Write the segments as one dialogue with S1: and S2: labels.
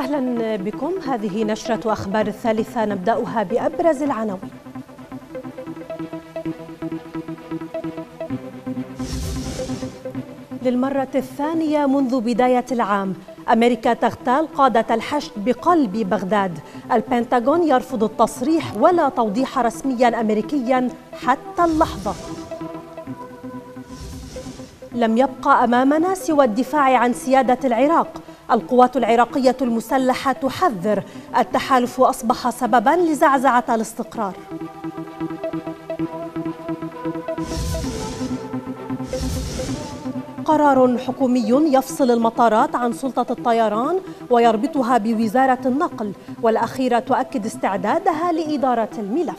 S1: أهلا بكم هذه نشرة أخبار الثالثة نبدأها بأبرز العناوين للمرة الثانية منذ بداية العام أمريكا تغتال قادة الحشد بقلب بغداد البنتاغون يرفض التصريح ولا توضيح رسميا أمريكيا حتى اللحظة لم يبقى أمامنا سوى الدفاع عن سيادة العراق القوات العراقية المسلحة تحذر التحالف أصبح سببا لزعزعة الاستقرار قرار حكومي يفصل المطارات عن سلطة الطيران ويربطها بوزارة النقل والأخيرة تؤكد استعدادها لإدارة الملف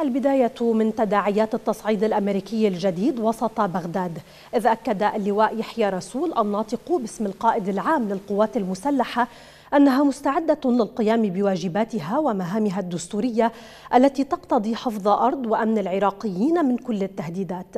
S1: البداية من تداعيات التصعيد الأمريكي الجديد وسط بغداد إذ أكد اللواء يحيى رسول الناطق باسم القائد العام للقوات المسلحة أنها مستعدة للقيام بواجباتها ومهامها الدستورية التي تقتضي حفظ أرض وأمن العراقيين من كل التهديدات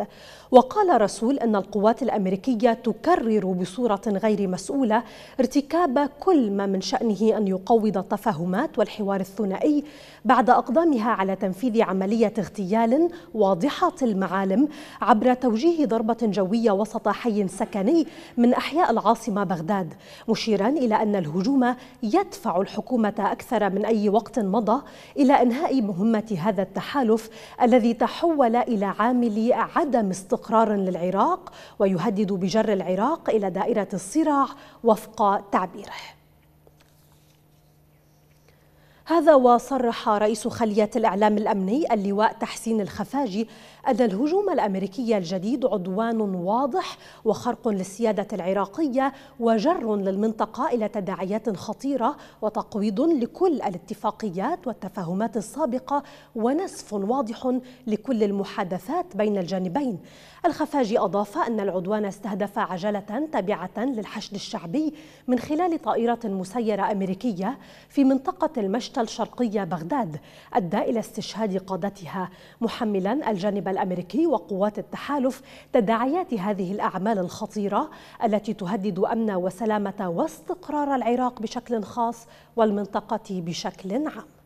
S1: وقال رسول أن القوات الأمريكية تكرر بصورة غير مسؤولة ارتكاب كل ما من شأنه أن يقوض التفاهمات والحوار الثنائي بعد أقدامها على تنفيذ عملية اغتيال واضحة المعالم عبر توجيه ضربة جوية وسط حي سكني من أحياء العاصمة بغداد مشيرا إلى أن الهجوم يدفع الحكومة أكثر من أي وقت مضى إلى إنهاء مهمة هذا التحالف الذي تحول إلى عامل عدم استقرار استقرار للعراق ويهدد بجر العراق إلى دائرة الصراع وفق تعبيره هذا وصرح رئيس خلية الإعلام الأمني اللواء تحسين الخفاجي أن الهجوم الأمريكي الجديد عدوان واضح وخرق للسيادة العراقية وجر للمنطقة إلى تداعيات خطيرة وتقويض لكل الاتفاقيات والتفاهمات السابقة ونسف واضح لكل المحادثات بين الجانبين الخفاجي أضاف أن العدوان استهدف عجلة تابعة للحشد الشعبي من خلال طائرة مسيرة أمريكية في منطقة المشتى الشرقية بغداد أدى إلى استشهاد قادتها محملا الجانب الأمريكي وقوات التحالف تداعيات هذه الأعمال الخطيرة التي تهدد أمن وسلامة واستقرار العراق بشكل خاص والمنطقة بشكل عام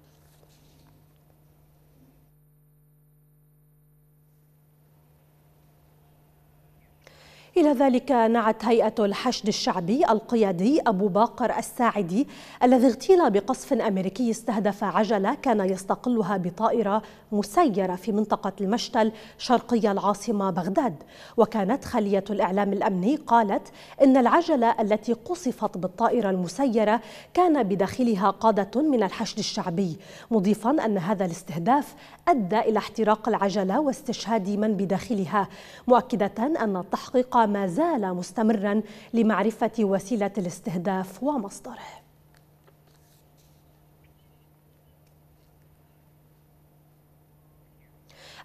S1: إلى ذلك نعت هيئة الحشد الشعبي القيادي أبو باقر الساعدي الذي اغتيل بقصف أمريكي استهدف عجلة كان يستقلها بطائرة مسيرة في منطقة المشتل شرقي العاصمة بغداد وكانت خلية الإعلام الأمني قالت إن العجلة التي قصفت بالطائرة المسيرة كان بداخلها قادة من الحشد الشعبي مضيفا أن هذا الاستهداف أدى إلى احتراق العجلة واستشهاد من بداخلها مؤكدة أن التحقيق وما ما زال مستمرا لمعرفة وسيلة الاستهداف ومصدره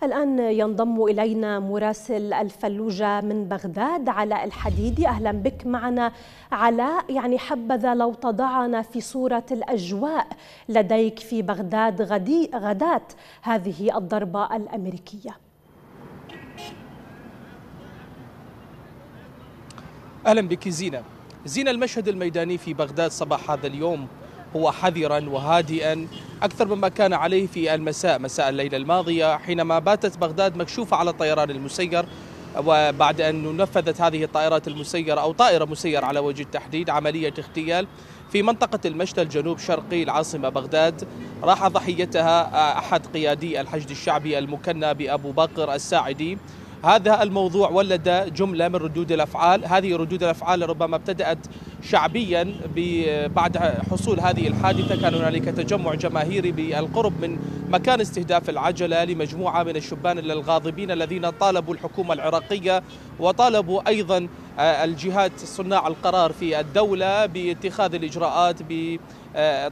S1: الآن ينضم إلينا مراسل الفلوجة من بغداد علاء الحديدي أهلا بك معنا علاء يعني حبذا لو تضعنا في صورة الأجواء لديك في بغداد غدي غدات هذه الضربة الأمريكية
S2: أهلا بك زينة زينة المشهد الميداني في بغداد صباح هذا اليوم هو حذرا وهادئا أكثر مما كان عليه في المساء مساء الليلة الماضية حينما باتت بغداد مكشوفة على الطيران المسير وبعد أن نفذت هذه الطائرات المسيرة أو طائرة مسيرة على وجه التحديد عملية اغتيال في منطقة المشتى الجنوب شرقي العاصمة بغداد راح ضحيتها أحد قيادي الحشد الشعبي المكنى بأبو بكر الساعدي هذا الموضوع ولد جملة من ردود الأفعال هذه ردود الأفعال ربما ابتدأت شعبيا بعد حصول هذه الحادثة كان هنالك تجمع جماهيري بالقرب من مكان استهداف العجلة لمجموعة من الشبان الغاضبين الذين طالبوا الحكومة العراقية وطالبوا أيضا آه، الجهات صناع القرار في الدولة باتخاذ الإجراءات ب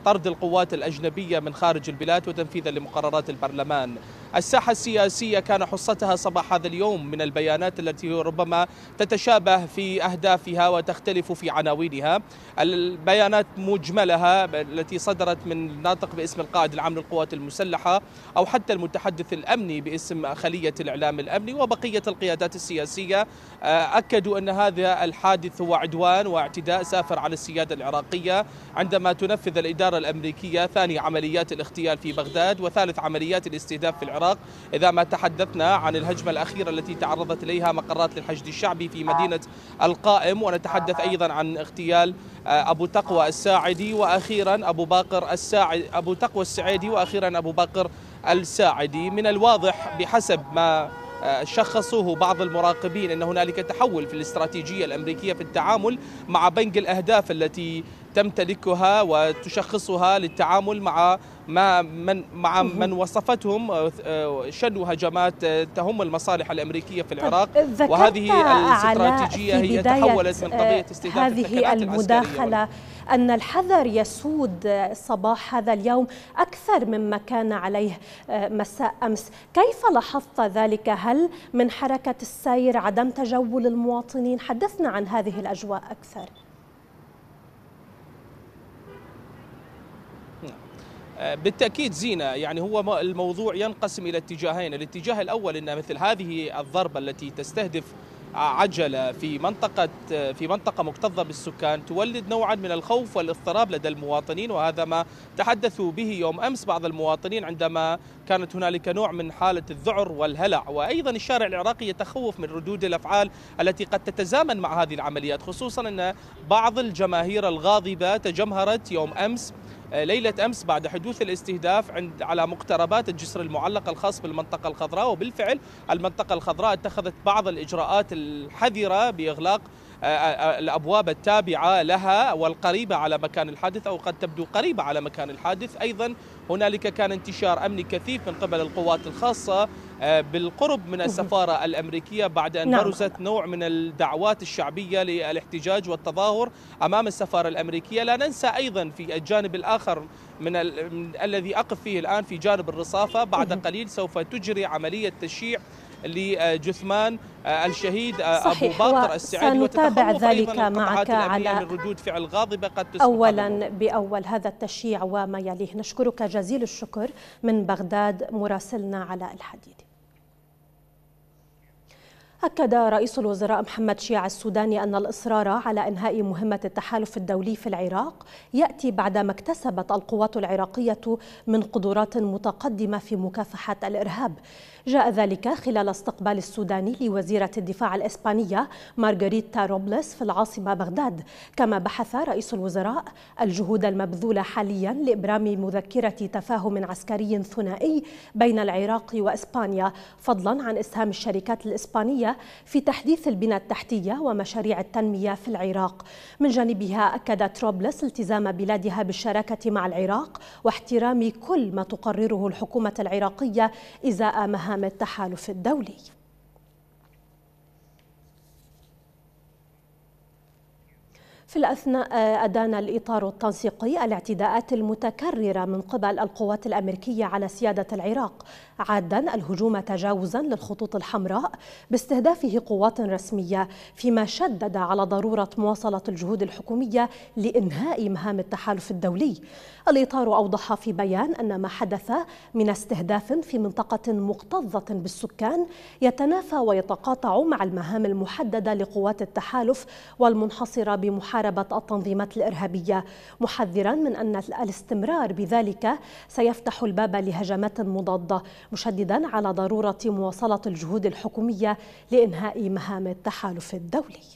S2: طرد القوات الأجنبية من خارج البلاد وتنفيذا لمقررات البرلمان الساحة السياسية كان حصتها صباح هذا اليوم من البيانات التي ربما تتشابه في أهدافها وتختلف في عناوينها البيانات مجملها التي صدرت من ناطق باسم القائد العام للقوات المسلحة أو حتى المتحدث الأمني باسم خلية الإعلام الأمني وبقية القيادات السياسية آه، أكدوا أن هذا الحادث هو عدوان واعتداء سافر على السيادة العراقية عندما تنفذ تنفذ الإدارة الأمريكية ثاني عمليات الاغتيال في بغداد وثالث عمليات الاستهداف في العراق إذا ما تحدثنا عن الهجمة الأخيرة التي تعرضت إليها مقرات للحشد الشعبي في مدينة القائم ونتحدث أيضا عن اغتيال آه، أبو تقوى الساعدي وأخيرا أبو باقر الساعد أبو تقوى السعيدي وأخيرا أبو باقر الساعدي من الواضح بحسب ما آه، شخصوه بعض المراقبين ان هنالك تحول في الاستراتيجيه الامريكيه في التعامل مع بنك الاهداف التي تمتلكها وتشخصها للتعامل مع ما من مع من وصفتهم آه، آه، شنوا هجمات آه، تهم المصالح الامريكيه في العراق طيب، وهذه الاستراتيجيه هي تحولت من قضيه استهداف هذه المداخله
S1: أن الحذر يسود صباح هذا اليوم أكثر مما كان عليه مساء أمس كيف لاحظت ذلك هل من حركة السير عدم تجول المواطنين حدثنا عن هذه الأجواء أكثر
S2: آه، بالتاكيد زينه يعني هو الموضوع ينقسم الى اتجاهين، الاتجاه الاول ان مثل هذه الضربه التي تستهدف عجله في منطقه آه، في منطقه مكتظه بالسكان تولد نوعا من الخوف والاضطراب لدى المواطنين وهذا ما تحدثوا به يوم امس بعض المواطنين عندما كانت هنالك نوع من حاله الذعر والهلع وايضا الشارع العراقي يتخوف من ردود الافعال التي قد تتزامن مع هذه العمليات خصوصا ان بعض الجماهير الغاضبه تجمهرت يوم امس آه، ليلة أمس بعد حدوث الاستهداف عند على مقتربات الجسر المعلق الخاص بالمنطقة الخضراء وبالفعل المنطقة الخضراء اتخذت بعض الإجراءات الحذرة بإغلاق آه، آه، الابواب التابعه لها والقريبه على مكان الحادث او قد تبدو قريبه على مكان الحادث ايضا هنالك كان انتشار امني كثيف من قبل القوات الخاصه آه، بالقرب من السفارة الأمريكية بعد أن نعم. برزت نوع من الدعوات الشعبية للاحتجاج والتظاهر أمام السفارة الأمريكية لا ننسى أيضا في الجانب الآخر من, ال... من الذي أقف فيه الآن في جانب الرصافة بعد قليل سوف تجري عملية تشييع لجثمان آه، الشهيد آه، صحيح. أبو باطر السعدي سنتابع ذلك معك على فعل غاضبة قد تسبق أولا
S1: بأول هذا التشييع وما يليه نشكرك جزيل الشكر من بغداد مراسلنا علاء الحديدي أكد رئيس الوزراء محمد شيع السوداني أن الإصرار على إنهاء مهمة التحالف الدولي في العراق يأتي بعدما اكتسبت القوات العراقية من قدرات متقدمة في مكافحة الإرهاب جاء ذلك خلال استقبال السوداني لوزيرة الدفاع الإسبانية مارغريتا روبلس في العاصمة بغداد كما بحث رئيس الوزراء الجهود المبذولة حاليا لإبرام مذكرة تفاهم عسكري ثنائي بين العراق وإسبانيا فضلا عن إسهام الشركات الإسبانية في تحديث البنى التحتية ومشاريع التنمية في العراق من جانبها أكدت روبلس التزام بلادها بالشراكة مع العراق واحترام كل ما تقرره الحكومة العراقية إزاء مهام أهم التحالف الدولي في الأثناء آه، أدان الإطار التنسيقي الاعتداءات المتكررة من قبل القوات الأمريكية على سيادة العراق عادا الهجوم تجاوزا للخطوط الحمراء باستهدافه قوات رسمية فيما شدد على ضرورة مواصلة الجهود الحكومية لإنهاء مهام التحالف الدولي الإطار أوضح في بيان أن ما حدث من استهداف في منطقة مكتظة بالسكان يتنافى ويتقاطع مع المهام المحددة لقوات التحالف والمنحصرة بمحاربة محاربة التنظيمات الإرهابية محذرا من أن الاستمرار بذلك سيفتح الباب لهجمات مضادة مشددا على ضرورة مواصلة الجهود الحكومية لإنهاء مهام التحالف الدولي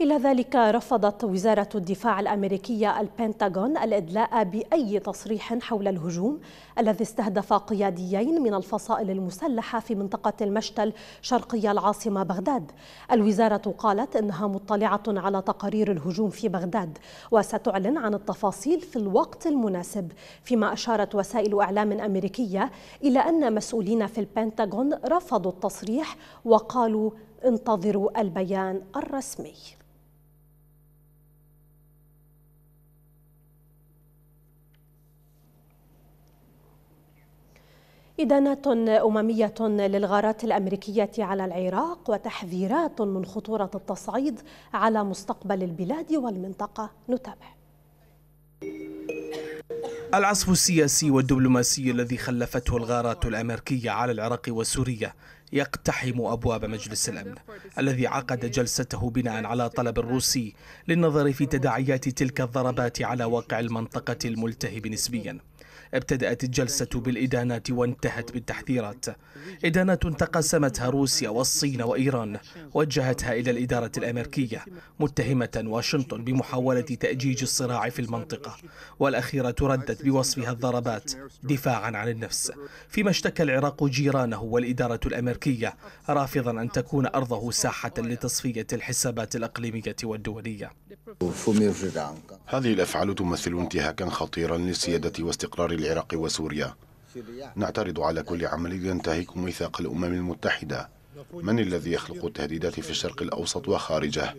S1: إلى ذلك رفضت وزارة الدفاع الأمريكية البنتاغون الإدلاء بأي تصريح حول الهجوم الذي استهدف قياديين من الفصائل المسلحة في منطقة المشتل شرقي العاصمة بغداد الوزارة قالت إنها مطلعة على تقارير الهجوم في بغداد وستعلن عن التفاصيل في الوقت المناسب فيما أشارت وسائل إعلام أمريكية إلى أن مسؤولين في البنتاغون رفضوا التصريح وقالوا انتظروا البيان الرسمي إدانات أممية للغارات الأمريكية على العراق وتحذيرات من خطورة التصعيد على مستقبل البلاد والمنطقة نتابع
S2: العصف السياسي والدبلوماسي الذي خلفته الغارات الأمريكية على العراق وسوريا يقتحم أبواب مجلس الأمن الذي عقد جلسته بناء على طلب الروسي للنظر في تداعيات تلك الضربات على واقع المنطقة الملتهب نسبياً ابتدأت الجلسة بالإدانات وانتهت بالتحذيرات إدانات تقاسمتها روسيا والصين وإيران وجهتها إلى الإدارة الأمريكية متهمة واشنطن بمحاولة تأجيج الصراع في المنطقة والأخيرة ردت بوصفها الضربات دفاعا عن النفس فيما اشتكى العراق جيرانه والإدارة الأمريكية رافضا أن تكون أرضه ساحة لتصفية الحسابات الأقليمية والدولية
S3: هذه الأفعال تمثل انتهاكا خطيرا للسيادة واستقرار استقرار العراق وسوريا نعترض على كل عمل ينتهك ميثاق الأمم المتحدة من الذي يخلق التهديدات في الشرق الأوسط وخارجه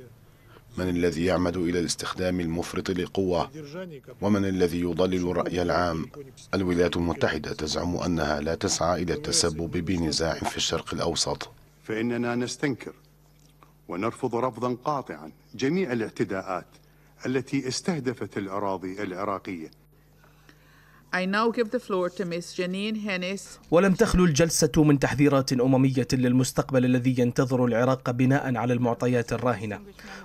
S3: من الذي يعمد إلى الاستخدام المفرط للقوة ومن الذي يضلل الرأي العام الولايات المتحدة تزعم أنها لا تسعى إلى التسبب بنزاع في الشرق الأوسط فإننا نستنكر ونرفض رفضا قاطعا جميع الاعتداءات التي استهدفت الأراضي العراقية
S4: I now give the floor to Ms. Janine Hennis.
S2: ولم تخلو الجلسة من تحذيرات أممية للمستقبل الذي ينتظر العراق بناء على المعطيات الراهنة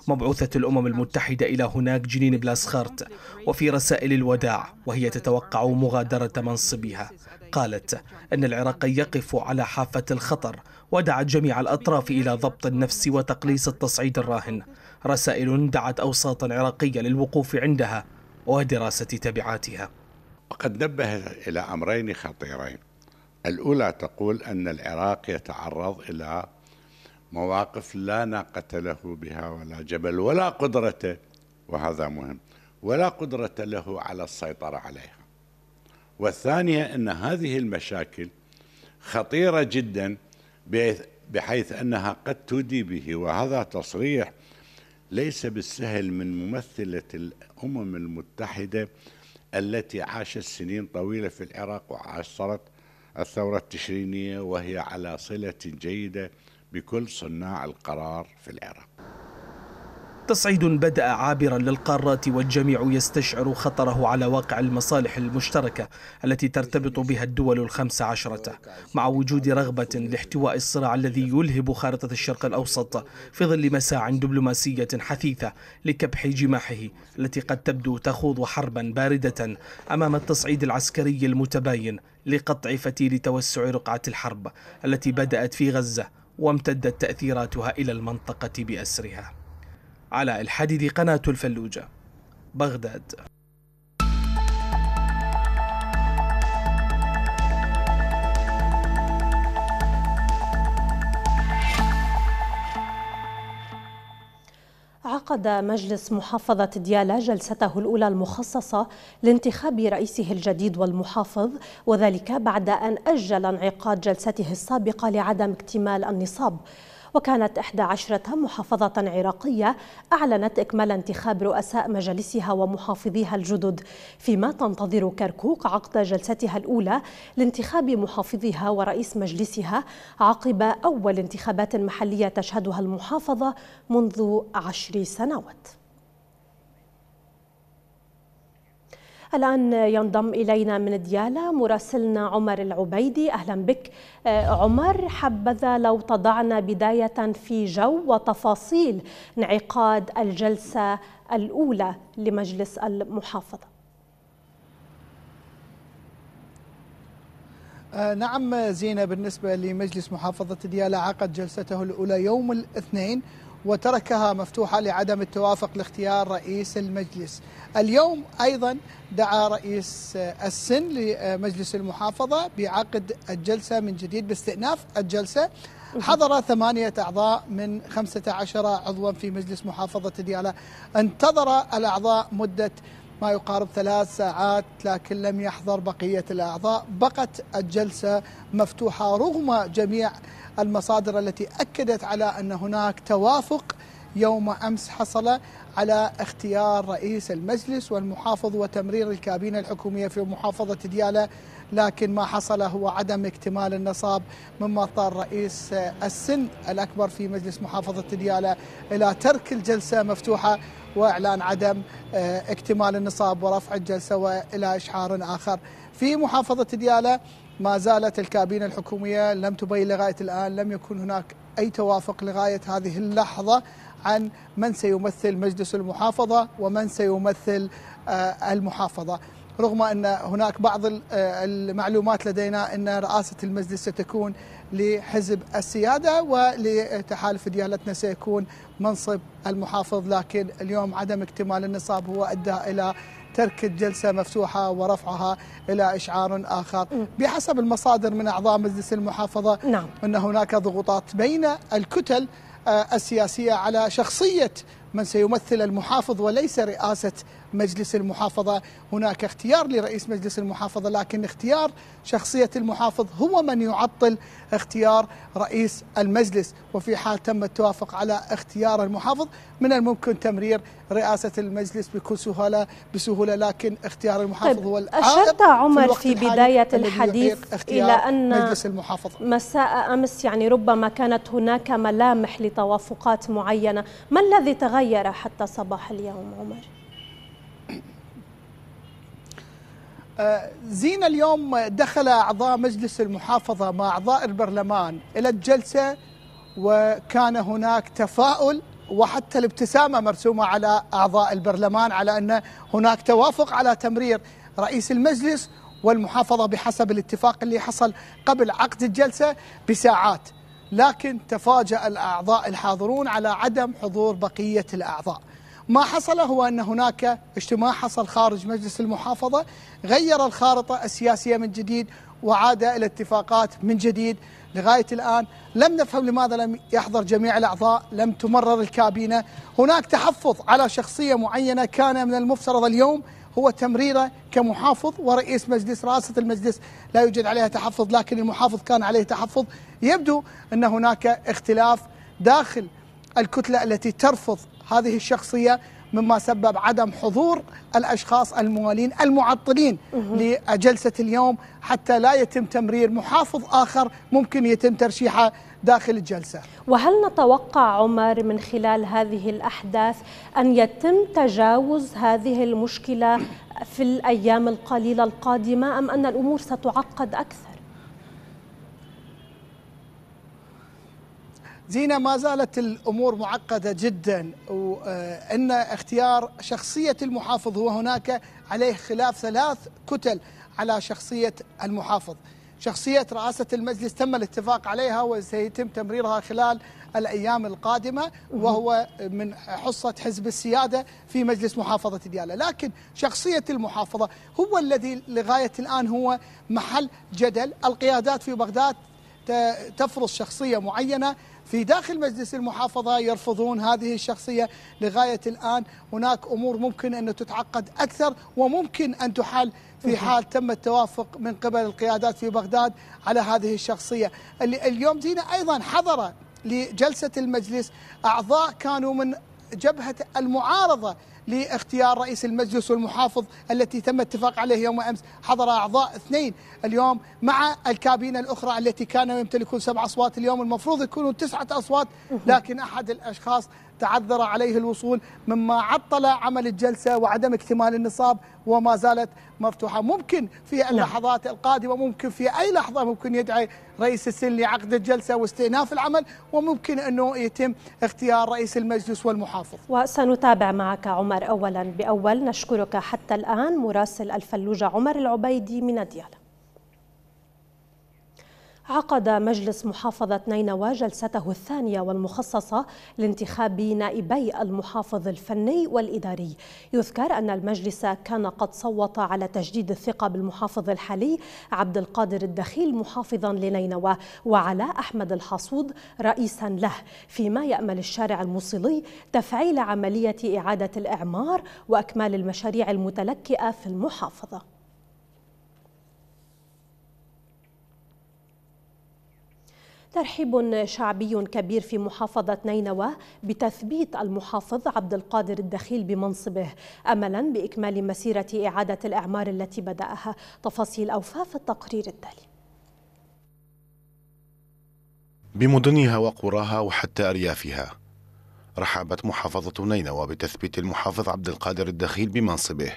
S2: مبعوثة الأمم المتحدة إلى هناك جنين بلاسخارت وفي رسائل الوداع وهي تتوقع مغادرة منصبها قالت أن العراق يقف على حافة الخطر ودعت جميع الأطراف إلى ضبط النفس وتقليص التصعيد الراهن رسائل دعت أوساطا عراقية للوقوف عندها ودراسة تبعاتها
S3: وقد نبه إلى أمرين خطيرين الأولى تقول أن العراق يتعرض إلى مواقف لا ناقة له بها ولا جبل ولا قدرة وهذا مهم ولا قدرة له على السيطرة عليها والثانية أن هذه المشاكل خطيرة جدا بحيث أنها قد تودي به وهذا تصريح ليس بالسهل من ممثلة الأمم المتحدة التي عاشت سنين طويلة في العراق وعاصرت الثورة التشرينية وهي على صلة جيدة بكل صناع القرار في العراق
S2: تصعيد بدأ عابرا للقارات والجميع يستشعر خطره على واقع المصالح المشتركة التي ترتبط بها الدول الخمس عشرة مع وجود رغبة لاحتواء الصراع الذي يلهب خارطة الشرق الأوسط في ظل مساع دبلوماسية حثيثة لكبح جماحه التي قد تبدو تخوض حربا باردة أمام التصعيد العسكري المتباين لقطع فتيل توسع رقعة الحرب التي بدأت في غزة وامتدت تأثيراتها إلى المنطقة بأسرها على الحديد قناة الفلوجة بغداد
S1: عقد مجلس محافظة ديالى جلسته الأولى المخصصة لانتخاب رئيسه الجديد والمحافظ وذلك بعد أن أجل انعقاد جلسته السابقة لعدم اكتمال النصاب وكانت إحدى عشرة محافظة عراقية أعلنت إكمال انتخاب رؤساء مجالسها ومحافظيها الجدد فيما تنتظر كركوك عقد جلستها الأولى لانتخاب محافظها ورئيس مجلسها عقب أول انتخابات محلية تشهدها المحافظة منذ عشر سنوات الآن ينضم إلينا من ديالا مراسلنا عمر العبيدي أهلا بك آه، عمر حبذا لو تضعنا بداية في جو وتفاصيل انعقاد الجلسة الأولى لمجلس المحافظة
S4: آه، نعم زينة بالنسبة لمجلس محافظة ديالا عقد جلسته الأولى يوم الاثنين وتركها مفتوحة لعدم التوافق لاختيار رئيس المجلس اليوم أيضا دعا رئيس السن لمجلس المحافظة بعقد الجلسة من جديد باستئناف الجلسة حضر ثمانية أعضاء من خمسة عشر عضوا في مجلس محافظة ديالى انتظر الأعضاء مدة ما يقارب ثلاث ساعات لكن لم يحضر بقية الأعضاء بقت الجلسة مفتوحة رغم جميع المصادر التي أكدت على أن هناك توافق يوم أمس حصل على اختيار رئيس المجلس والمحافظ وتمرير الكابينة الحكومية في محافظة ديالى لكن ما حصل هو عدم اكتمال النصاب مما اضطر رئيس السن الأكبر في مجلس محافظة ديالى إلى ترك الجلسة مفتوحة وإعلان عدم آه، اكتمال النصاب ورفع الجلسة وإلى إشعار آخر في محافظة ديالى ما زالت الكابينة الحكومية لم تبين لغاية الآن لم يكن هناك أي توافق لغاية هذه اللحظة عن من سيمثل مجلس المحافظة ومن سيمثل آه، المحافظة رغم أن هناك بعض آه، المعلومات لدينا أن رئاسة المجلس ستكون لحزب السيادة ولتحالف ديالتنا سيكون منصب المحافظ لكن اليوم عدم اكتمال النصاب هو أدى إلى ترك الجلسة مفتوحة ورفعها إلى إشعار آخر بحسب المصادر من أعضاء مجلس المحافظة نعم. أن هناك ضغوطات بين الكتل آه، السياسية على شخصية من سيمثل المحافظ وليس رئاسة مجلس المحافظة هناك اختيار لرئيس مجلس المحافظة لكن اختيار شخصية المحافظ هو من يعطل اختيار رئيس المجلس وفي حال تم التوافق على اختيار المحافظ من الممكن تمرير رئاسة المجلس بكل سهولة بسهولة لكن اختيار المحافظ طيب هو الآخر أشرت عمر في, في بداية الحديث إلى أن مجلس
S1: المحافظة مساء أمس يعني ربما كانت هناك ملامح لتوافقات معينة ما الذي تغير حتى صباح اليوم عمر؟
S4: زين اليوم دخل أعضاء مجلس المحافظة مع أعضاء البرلمان إلى الجلسة وكان هناك تفاؤل وحتى الابتسامة مرسومة على أعضاء البرلمان على أن هناك توافق على تمرير رئيس المجلس والمحافظة بحسب الاتفاق اللي حصل قبل عقد الجلسة بساعات لكن تفاجأ الأعضاء الحاضرون على عدم حضور بقية الأعضاء ما حصل هو أن هناك اجتماع حصل خارج مجلس المحافظة غير الخارطة السياسية من جديد وعاد إلى اتفاقات من جديد لغاية الآن لم نفهم لماذا لم يحضر جميع الأعضاء لم تمرر الكابينة هناك تحفظ على شخصية معينة كان من المفترض اليوم هو تمريره كمحافظ ورئيس مجلس رئاسة المجلس لا يوجد عليها تحفظ لكن المحافظ كان عليه تحفظ يبدو أن هناك اختلاف داخل الكتلة التي ترفض هذه الشخصية مما سبب عدم حضور الأشخاص الموالين المعطلين لجلسة اليوم حتى لا يتم تمرير محافظ آخر ممكن يتم ترشيحه داخل الجلسة
S1: وهل نتوقع عمر من خلال هذه الأحداث أن يتم تجاوز هذه المشكلة في الأيام القليلة القادمة أم أن الأمور ستعقد أكثر؟
S4: زينة ما زالت الأمور معقدة جدا وأن اختيار شخصية المحافظ هو هناك عليه خلاف ثلاث كتل على شخصية المحافظ شخصية رئاسة المجلس تم الاتفاق عليها وسيتم تمريرها خلال الأيام القادمة وهو من حصة حزب السيادة في مجلس محافظة ديالى لكن شخصية المحافظة هو الذي لغاية الآن هو محل جدل القيادات في بغداد تفرض شخصية معينة في داخل مجلس المحافظة يرفضون هذه الشخصية لغاية الآن هناك أمور ممكن أن تتعقد أكثر وممكن أن تحل في حال تم التوافق من قبل القيادات في بغداد على هذه الشخصية اليوم جينا أيضا حضر لجلسة المجلس أعضاء كانوا من جبهة المعارضة لاختيار رئيس المجلس والمحافظ التي تم الاتفاق عليه يوم أمس حضر أعضاء اثنين اليوم مع الكابينة الأخرى التي كانوا يمتلكون سبع أصوات اليوم المفروض يكونوا تسعة أصوات لكن أحد الأشخاص تعذر عليه الوصول مما عطل عمل الجلسة وعدم اكتمال النصاب وما زالت مفتوحة ممكن في نعم. اللحظات القادمة ممكن في أي لحظة ممكن يدعي رئيس السن لعقد الجلسة واستئناف العمل وممكن أنه يتم اختيار رئيس المجلس والمحافظ
S1: وسنتابع معك عمر أولا بأول نشكرك حتى الآن مراسل الفلوجة عمر العبيدي من الديالة عقد مجلس محافظة نينوى جلسته الثانية والمخصصة لانتخاب نائبي المحافظ الفني والإداري يذكر أن المجلس كان قد صوت على تجديد الثقة بالمحافظ الحالي عبد القادر الدخيل محافظا لنينوى وعلى أحمد الحصود رئيسا له فيما يأمل الشارع الموصلي تفعيل عملية إعادة الإعمار وأكمال المشاريع المتلكئة في المحافظة ترحيب شعبي كبير في محافظة نينوى بتثبيت المحافظ عبد القادر الدخيل بمنصبه أملا بإكمال مسيرة إعادة الإعمار التي بدأها تفاصيل أوفى في التقرير التالي
S3: بمدنها وقراها وحتى أريافها رحبت محافظة نينوى بتثبيت المحافظ عبد القادر الدخيل بمنصبه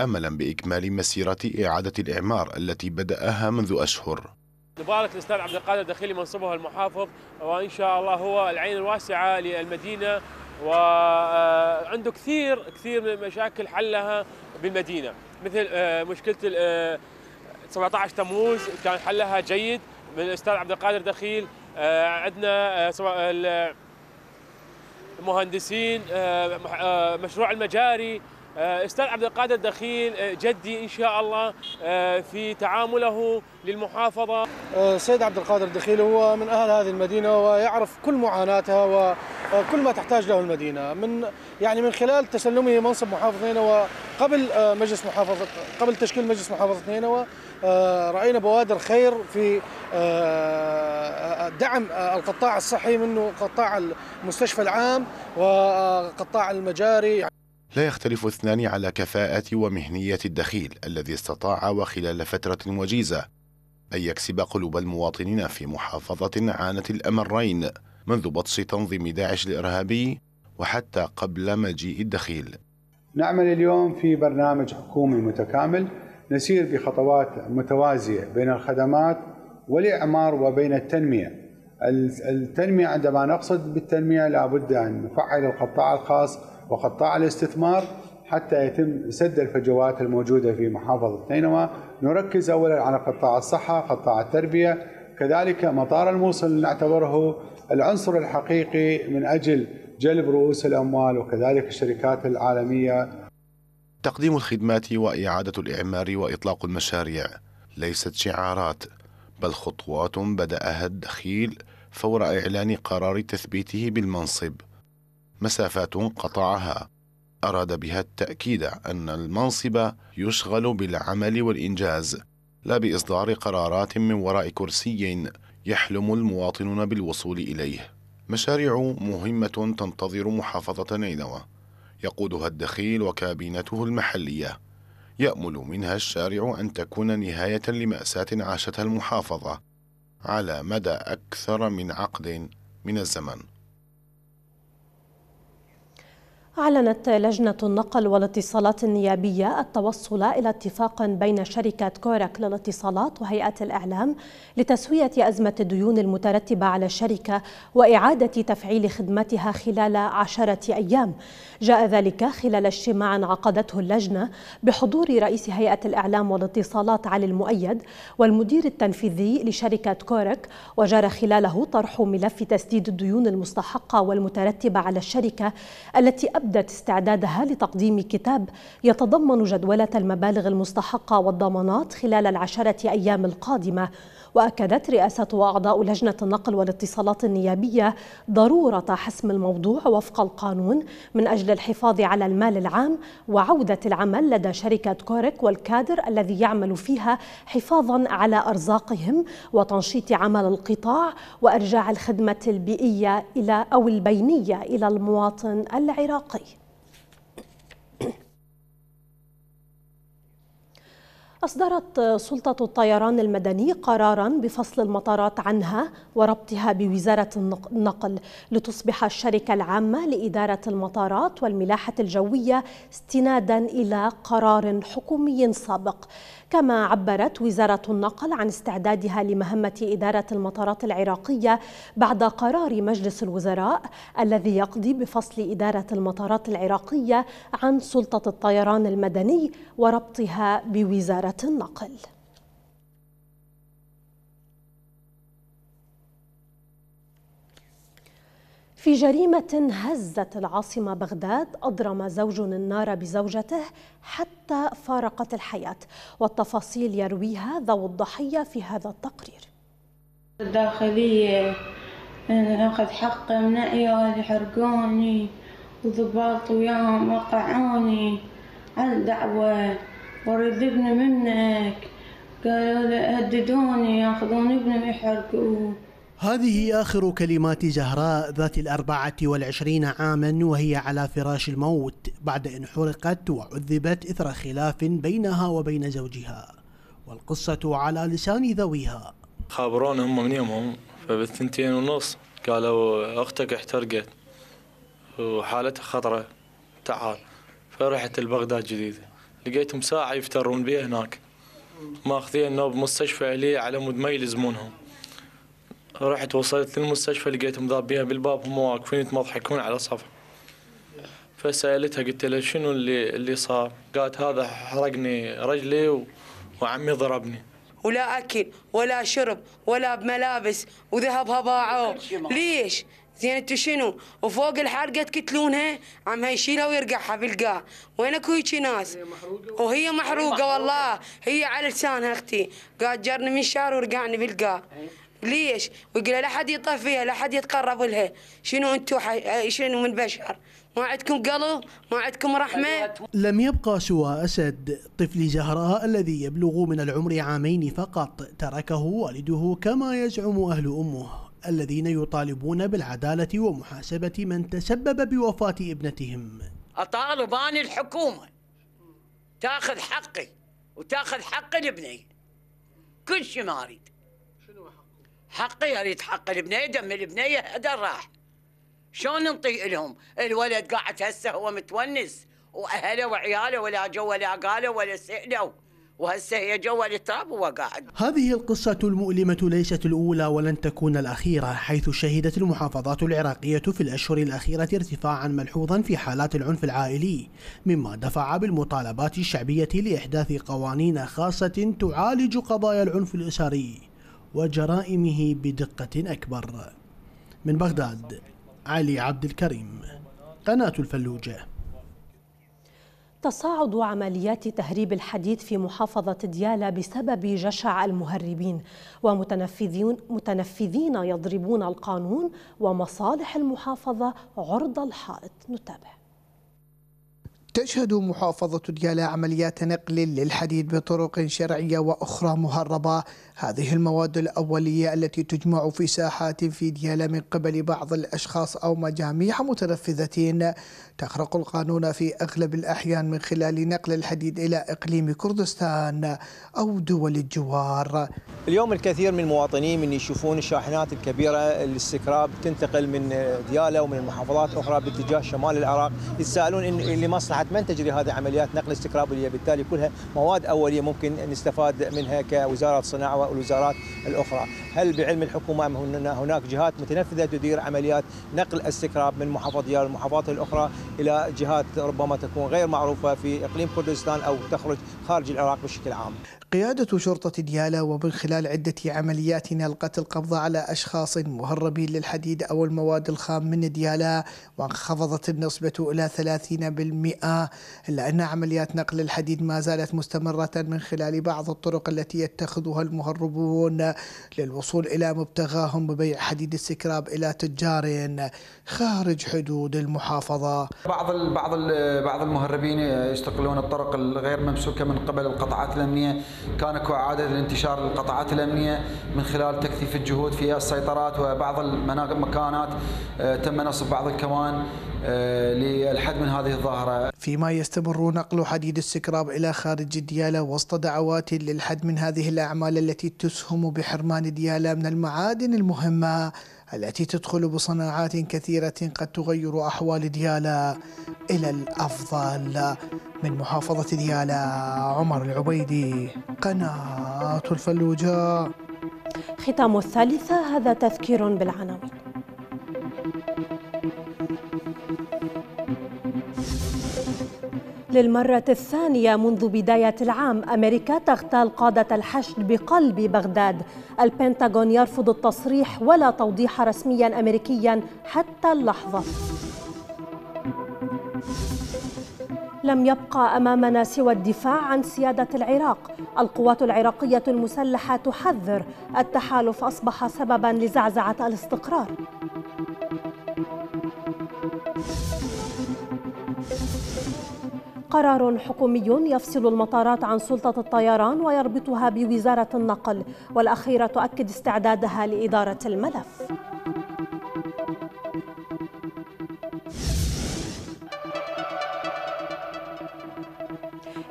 S3: املا باكمال مسيره اعاده الاعمار التي بداها منذ اشهر
S2: نبارك الاستاذ عبد القادر الدخيلي منصبه المحافظ وان شاء الله هو العين الواسعه للمدينه وعنده آه، كثير كثير من المشاكل حلها بالمدينه مثل آه، مشكله 17 آه، تموز كان حلها جيد من الاستاذ عبد القادر دخيل عندنا المهندسين مشروع المجاري آه، استاذ عبد القادر الدخيل آه، جدي ان شاء الله آه، في تعامله للمحافظه السيد عبد القادر الدخيل هو من اهل هذه المدينه ويعرف كل معاناتها وكل ما تحتاج له المدينه من يعني من خلال تسلمه منصب محافظ نينوى قبل مجلس محافظه قبل تشكيل مجلس محافظه نينوى راينا بوادر خير في دعم القطاع الصحي منه قطاع المستشفى العام وقطاع المجاري
S3: لا يختلف اثنان على كفاءة ومهنية الدخيل الذي استطاع وخلال فترة وجيزة أن يكسب قلوب المواطنين في محافظة عانت الأمرين منذ بطش تنظيم داعش الإرهابي وحتى قبل مجيء الدخيل نعمل اليوم في برنامج حكومي متكامل نسير بخطوات متوازية بين الخدمات والإعمار وبين التنمية التنمية عندما نقصد بالتنمية لابد أن نفعل القطاع الخاص وقطاع الاستثمار حتى يتم سد الفجوات الموجوده في محافظه نينوى، نركز اولا على قطاع الصحه، قطاع التربيه، كذلك مطار الموصل نعتبره العنصر الحقيقي من اجل جلب رؤوس الاموال وكذلك الشركات العالميه. تقديم الخدمات واعاده الاعمار واطلاق المشاريع ليست شعارات بل خطوات بداها الدخيل فور اعلان قرار تثبيته بالمنصب. مسافات قطعها أراد بها التأكيد أن المنصب يشغل بالعمل والإنجاز لا بإصدار قرارات من وراء كرسي يحلم المواطنون بالوصول إليه مشاريع مهمة تنتظر محافظة نينوى يقودها الدخيل وكابينته المحلية يأمل منها الشارع أن تكون نهاية لمأساة عاشتها المحافظة على مدى أكثر من عقد من الزمن
S1: أعلنت لجنة النقل والاتصالات النيابية التوصل إلى اتفاق بين شركة كورك للاتصالات وهيئة الإعلام لتسوية أزمة الديون المترتبة على الشركة وإعادة تفعيل خدمتها خلال عشرة أيام جاء ذلك خلال اجتماع عقدته اللجنة بحضور رئيس هيئة الإعلام والاتصالات علي المؤيد والمدير التنفيذي لشركة كورك وجرى خلاله طرح ملف تسديد الديون المستحقة والمترتبة على الشركة التي أبدت استعدادها لتقديم كتاب يتضمن جدولة المبالغ المستحقة والضمانات خلال العشرة أيام القادمة وأكدت رئاسة وأعضاء لجنة النقل والاتصالات النيابية ضرورة حسم الموضوع وفق القانون من أجل الحفاظ على المال العام وعودة العمل لدى شركة كوريك والكادر الذي يعمل فيها حفاظا على أرزاقهم وتنشيط عمل القطاع وإرجاع الخدمة البيئية إلى أو البينية إلى المواطن العراقي أصدرت سلطة الطيران المدني قرارا بفصل المطارات عنها وربطها بوزارة النقل لتصبح الشركة العامة لإدارة المطارات والملاحة الجوية استنادا إلى قرار حكومي سابق كما عبرت وزارة النقل عن استعدادها لمهمة إدارة المطارات العراقية بعد قرار مجلس الوزراء الذي يقضي بفصل إدارة المطارات العراقية عن سلطة الطيران المدني وربطها بوزارة النقل في جريمة هزت العاصمة بغداد أضرم زوج النار بزوجته حتى فارقت الحياة والتفاصيل يرويها ذو الضحية في هذا التقرير الداخلية أخذ حق من عيالي حرقوني وضباط وياهم وقعوني على الدعوة ورذبني ابني منك قالوا لي هددوني ياخذون ابني ويحرقوه هذه
S5: آخر كلمات زهراء ذات الأربعة والعشرين عاما وهي على فراش الموت بعد أن حرقت وعذبت إثر خلاف بينها وبين زوجها والقصة على لسان ذويها
S2: خابرونا هم من يومهم فبالثنتين ونص قالوا أختك احترقت وحالتها خطرة تعال فرحت البغداد جديدة لقيتهم ساعة يفترون بها هناك ماخذين نوب مستشفى عليه على مود ما يلزمونهم رحت وصلت للمستشفى لقيتهم ضابيها بالباب هم واقفين يتمضحكون على صفها فسألتها قلت لها شنو اللي اللي صار؟ قالت هذا حرقني رجلي و... وعمي ضربني.
S1: ولا اكل ولا شرب ولا بملابس وذهبها باعوه ليش؟ زين انت شنو؟ وفوق الحرقه تقتلونها عم يشيلها ويرقعها بالقاع، وين اكو هيجي ناس؟ وهي محروقه والله هي على لسانها اختي، قالت جرني من شهر ورقعني بالقاع. ليش؟ ويقول لا حد يطفيها لا حد يتقرب لها شنو انتم شنو من بشر ما عندكم قلب ما عندكم رحمة
S5: لم يبقى سوى أسد طفل زهراء الذي يبلغ من العمر عامين فقط تركه والده كما يزعم أهل أمه الذين يطالبون بالعدالة ومحاسبة من تسبب بوفاة ابنتهم
S3: أطالب اني الحكومة تاخذ حقي وتاخذ حق ابني كل شيء ما أريد حقي اريد حق البنيه دم البنيه هذا راح شلون نطيق لهم الولد قاعد هسه هو متونس واهله وعياله ولا جو ولا قالوا ولا سالوا وهسه هي جوا التراب وهو قاعد
S5: هذه القصة المؤلمة ليست الأولى ولن تكون الأخيرة حيث شهدت المحافظات العراقية في الأشهر الأخيرة ارتفاعا ملحوظا في حالات العنف العائلي مما دفع بالمطالبات الشعبية لإحداث قوانين خاصة تعالج قضايا العنف الأسري وجرائمه بدقة أكبر من بغداد علي عبد الكريم قناة الفلوجة
S1: تصاعد عمليات تهريب الحديد في محافظة ديالى بسبب جشع المهربين ومتنفذين متنفذين يضربون القانون ومصالح المحافظة عرض الحائط نتابع
S4: تشهد محافظة ديالى عمليات نقل للحديد بطرق شرعية وأخرى مهربة هذه المواد الأولية التي تجمع في ساحات في ديالة من قبل بعض الأشخاص أو مجاميع متنفذة تخرق القانون في أغلب الأحيان من خلال نقل الحديد إلى إقليم كردستان أو دول الجوار
S1: اليوم الكثير من المواطنين من يشوفون الشاحنات الكبيرة للسكراب تنتقل من ديالة ومن محافظات أخرى باتجاه شمال العراق يتساءلون إن لمصلحة من تجري هذه عمليات نقل السكراب اللي بالتالي كلها مواد أولية ممكن نستفاد منها كوزارة صناعة والوزارات الأخرى هل بعلم الحكومة ان هناك جهات متنفذة تدير عمليات نقل السكراب من محافظة المحافظات الأخرى إلى جهات ربما تكون غير معروفة في إقليم كردستان أو تخرج خارج العراق بشكل عام
S4: قيادة شرطة ديالى ومن خلال عدة عمليات ألقت القبض على أشخاص مهربين للحديد أو المواد الخام من ديالى وانخفضت النسبة إلى 30% إلا أن عمليات نقل الحديد ما زالت مستمرة من خلال بعض الطرق التي يتخذها المهربون للوصول إلى مبتغاهم ببيع حديد السكراب إلى تجار خارج حدود المحافظة
S2: بعض بعض
S4: بعض المهربين يستغلون الطرق الغير ممسوكة من قبل القطاعات الأمنية كان
S3: اكو عدد الانتشار للقطاعات الأمنية من خلال تكثيف الجهود في السيطرات وبعض المكانات آه، تم نصب بعض الكمان آه، للحد من هذه الظاهرة
S4: فيما يستمر نقل حديد السكراب إلى خارج الدياله وسط دعوات للحد من هذه الأعمال التي تسهم بحرمان دياله من المعادن المهمة التي تدخل بصناعات كثيرة قد تغير أحوال ديالا إلى الأفضل من محافظة ديالا عمر العبيدي قناة الفلوجة
S1: ختام الثالثة هذا تذكير بالعناوين للمرة الثانية منذ بداية العام أمريكا تغتال قادة الحشد بقلب بغداد البنتاغون يرفض التصريح ولا توضيح رسميا أمريكيا حتى اللحظة لم يبقى امامنا سوى الدفاع عن سياده العراق القوات العراقيه المسلحه تحذر التحالف اصبح سببا لزعزعه الاستقرار قرار حكومي يفصل المطارات عن سلطة الطيران ويربطها بوزارة النقل والأخيرة تؤكد استعدادها لإدارة الملف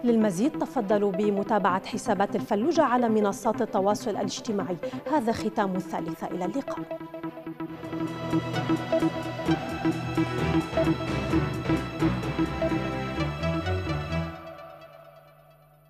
S1: للمزيد تفضلوا بمتابعة حسابات الفلوجة على منصات التواصل الاجتماعي هذا ختام الثالثة إلى اللقاء